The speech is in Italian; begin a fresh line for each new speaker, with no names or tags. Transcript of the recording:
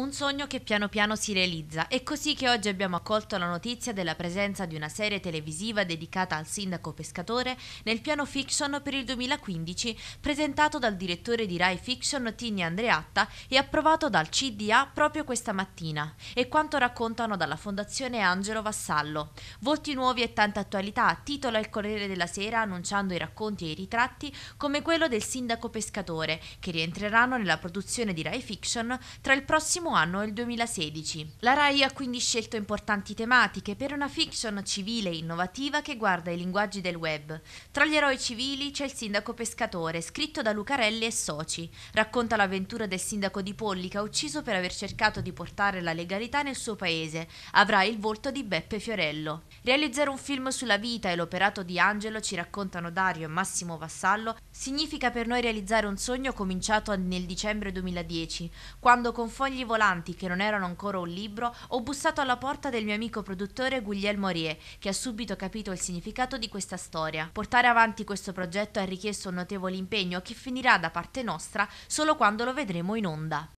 Un sogno che piano piano si realizza. È così che oggi abbiamo accolto la notizia della presenza di una serie televisiva dedicata al sindaco pescatore nel piano fiction per il 2015, presentato dal direttore di Rai Fiction Tini Andreatta e approvato dal CDA proprio questa mattina. E quanto raccontano dalla Fondazione Angelo Vassallo. Volti nuovi e tanta attualità, titola il Corriere della Sera annunciando i racconti e i ritratti come quello del sindaco pescatore, che rientreranno nella produzione di Rai Fiction tra il prossimo primo anno è il 2016. La RAI ha quindi scelto importanti tematiche per una fiction civile e innovativa che guarda i linguaggi del web. Tra gli eroi civili c'è il sindaco pescatore, scritto da Lucarelli e soci. Racconta l'avventura del sindaco di Pollica ucciso per aver cercato di portare la legalità nel suo paese. Avrà il volto di Beppe Fiorello. Realizzare un film sulla vita e l'operato di Angelo, ci raccontano Dario e Massimo Vassallo, significa per noi realizzare un sogno cominciato nel dicembre 2010, quando con fogli volanti che non erano ancora un libro, ho bussato alla porta del mio amico produttore Guglielmo Rie, che ha subito capito il significato di questa storia. Portare avanti questo progetto ha richiesto un notevole impegno che finirà da parte nostra solo quando lo vedremo in onda.